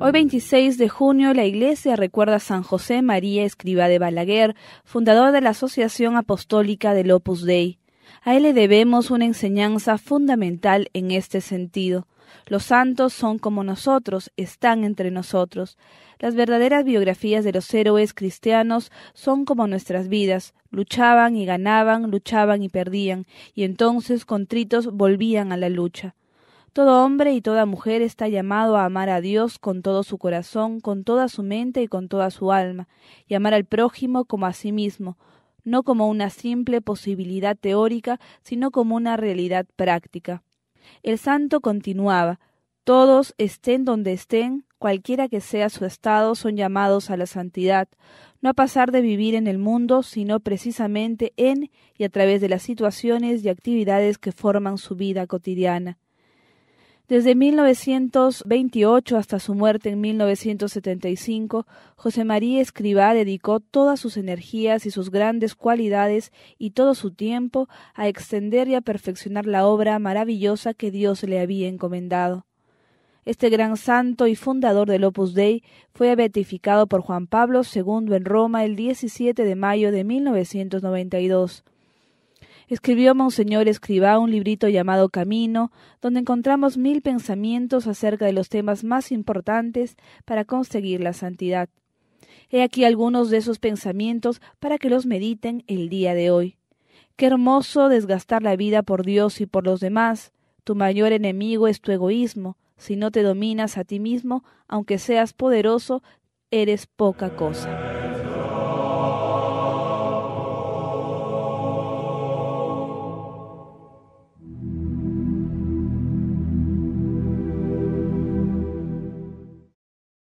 Hoy 26 de junio la iglesia recuerda a San José María Escriba de Balaguer, fundador de la Asociación Apostólica del Opus Dei. A él le debemos una enseñanza fundamental en este sentido. Los santos son como nosotros, están entre nosotros. Las verdaderas biografías de los héroes cristianos son como nuestras vidas. Luchaban y ganaban, luchaban y perdían, y entonces contritos volvían a la lucha. Todo hombre y toda mujer está llamado a amar a Dios con todo su corazón, con toda su mente y con toda su alma, y amar al prójimo como a sí mismo, no como una simple posibilidad teórica, sino como una realidad práctica. El santo continuaba Todos, estén donde estén, cualquiera que sea su estado, son llamados a la santidad, no a pasar de vivir en el mundo, sino precisamente en y a través de las situaciones y actividades que forman su vida cotidiana. Desde 1928 hasta su muerte en 1975, José María Escribá dedicó todas sus energías y sus grandes cualidades y todo su tiempo a extender y a perfeccionar la obra maravillosa que Dios le había encomendado. Este gran santo y fundador del Opus Dei fue beatificado por Juan Pablo II en Roma el 17 de mayo de 1992. Escribió Monseñor Escribá un librito llamado Camino, donde encontramos mil pensamientos acerca de los temas más importantes para conseguir la santidad. He aquí algunos de esos pensamientos para que los mediten el día de hoy. Qué hermoso desgastar la vida por Dios y por los demás. Tu mayor enemigo es tu egoísmo. Si no te dominas a ti mismo, aunque seas poderoso, eres poca cosa.